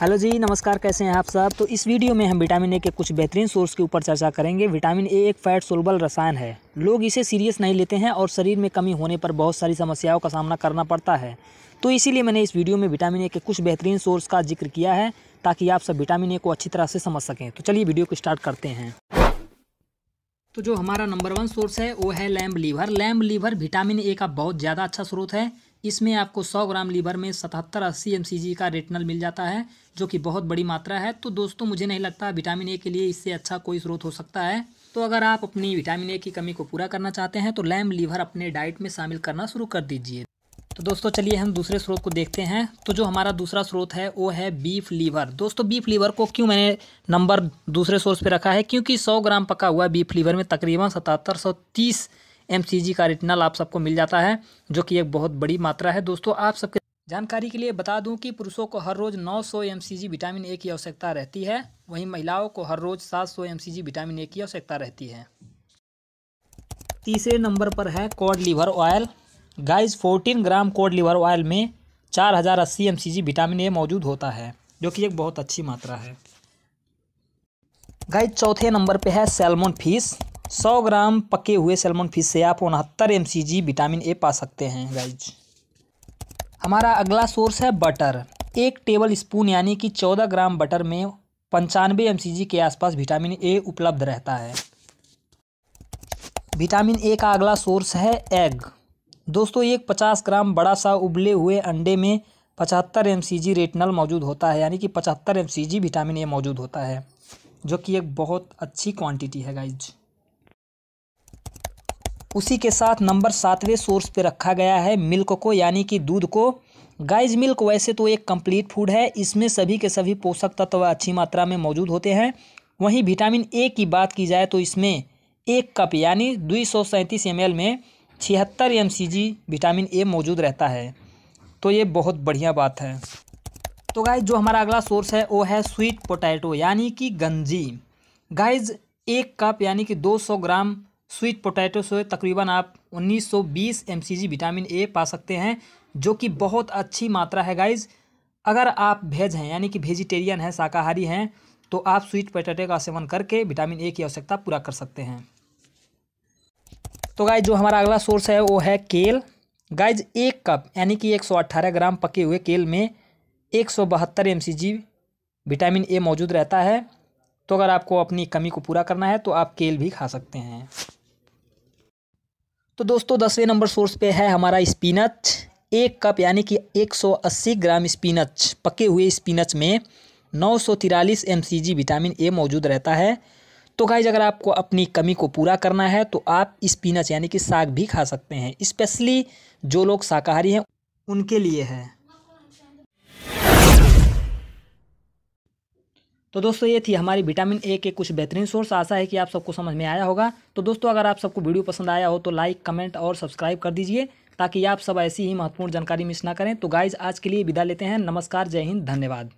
hello जी नमस्कार कैसे हैं आप सब तो इस वीडियो में हम विटामिन ए के कुछ बेहतरीन सोर्स के ऊपर चर्चा करेंगे विटामिन ए एक फैट सोलबल रसायन है लोग इसे सीरियस नहीं लेते हैं और शरीर में कमी होने पर बहुत सारी समस्याओं का सामना करना पड़ता है तो इसीलिए मैंने इस वीडियो में विटामिन ए के कुछ बेहतरीन सोर्स का जिक्र किया है ताकि आप सब विटामिन ए को अच्छी तरह से समझ सकें तो चलिए वीडियो को स्टार्ट करते हैं तो जो हमारा नंबर वन सोर्स है वो है lamb liver lamb liver vitamin A का बहुत ज़्यादा अच्छा स्रोत है इसमें आपको 100 ग्राम लीवर में सतहत्तर अस्सी एम का रेटनल मिल जाता है जो कि बहुत बड़ी मात्रा है तो दोस्तों मुझे नहीं लगता विटामिन ए के लिए इससे अच्छा कोई स्रोत हो सकता है तो अगर आप अपनी विटामिन ए की कमी को पूरा करना चाहते हैं तो लैम लीवर अपने डाइट में शामिल करना शुरू कर दीजिए तो दोस्तों चलिए हम दूसरे स्रोत को देखते हैं तो जो हमारा दूसरा स्रोत है वो है बीफ लीवर दोस्तों बीफ लीवर को क्यों मैंने नंबर दूसरे सोर्स पे रखा है क्योंकि 100 ग्राम पका हुआ बीफ लीवर में तकरीबन सतहत्तर एम का रिटनल आप सबको मिल जाता है जो कि एक बहुत बड़ी मात्रा है दोस्तों आप सबके जानकारी के लिए बता दूं कि पुरुषों को हर रोज़ 900 सौ एम विटामिन ए की आवश्यकता रहती है वहीं महिलाओं को हर रोज़ 700 सौ एम विटामिन ए की आवश्यकता रहती है तीसरे नंबर पर है cod liver oil guys 14 gram cod liver oil में चार हज़ार अस्सी एम विटामिन ए मौजूद होता है जो कि एक बहुत अच्छी मात्रा है गाइज चौथे नंबर पे है सेलमोन फीस सौ ग्राम पके हुए सैलमन फिश से आप उनहत्तर एम विटामिन ए पा सकते हैं गाइज हमारा अगला सोर्स है बटर एक टेबल स्पून यानी कि चौदह ग्राम बटर में पंचानवे एम के आसपास विटामिन ए उपलब्ध रहता है विटामिन ए का अगला सोर्स है एग दोस्तों एक 50 ग्राम बड़ा सा उबले हुए अंडे में पचहत्तर एम रेटनल मौजूद होता है यानी कि पचहत्तर एम विटामिन ए मौजूद होता है जो कि एक बहुत अच्छी क्वांटिटी है गाइज उसी के साथ नंबर सातवें सोर्स पे रखा गया है मिल्क को यानी कि दूध को गाइज मिल्क वैसे तो एक कंप्लीट फूड है इसमें सभी के सभी पोषक तत्व अच्छी मात्रा में मौजूद होते हैं वहीं विटामिन ए की बात की जाए तो इसमें एक कप यानी दुई सौ में छिहत्तर एम विटामिन ए मौजूद रहता है तो ये बहुत बढ़िया बात है तो गाइज जो हमारा अगला सोर्स है वो है स्वीट पोटैटो यानी कि गंजी गाइज एक कप यानी कि 200 ग्राम स्वीट पोटैटो से तकरीबन आप 1920 सौ विटामिन ए पा सकते हैं जो कि बहुत अच्छी मात्रा है गाइज अगर आप भेज हैं यानी कि वेजिटेरियन हैं शाकाहारी हैं तो आप स्वीट पोटैटो का सेवन करके विटामिन ए की आवश्यकता पूरा कर सकते हैं तो गाइज जो हमारा अगला सोर्स है वो है केल गाइज एक कप यानी कि एक सौ अट्ठारह ग्राम पके हुए केल में एक सौ बहत्तर एम विटामिन ए मौजूद रहता है तो अगर आपको अपनी कमी को पूरा करना है तो आप केल भी खा सकते हैं तो दोस्तों दसवें नंबर सोर्स पे है हमारा स्पिनच एक कप यानी कि 180 ग्राम स्पिनच पके हुए स्पिनच में नौ सौ तिरालीस एम विटामिन ए मौजूद रहता है तो गाइज अगर आपको अपनी कमी को पूरा करना है तो आप स्पिनच यानी कि साग भी खा सकते हैं स्पेशली जो लोग शाकाहारी हैं उनके लिए है तो दोस्तों ये थी हमारी विटामिन ए के कुछ बेहतरीन सोर्स आशा है कि आप सबको समझ में आया होगा तो दोस्तों अगर आप सबको वीडियो पसंद आया हो तो लाइक कमेंट और सब्सक्राइब कर दीजिए ताकि आप सब ऐसी ही महत्वपूर्ण जानकारी मिस ना करें तो गाइज आज के लिए विदा लेते हैं नमस्कार जय हिंद धन्यवाद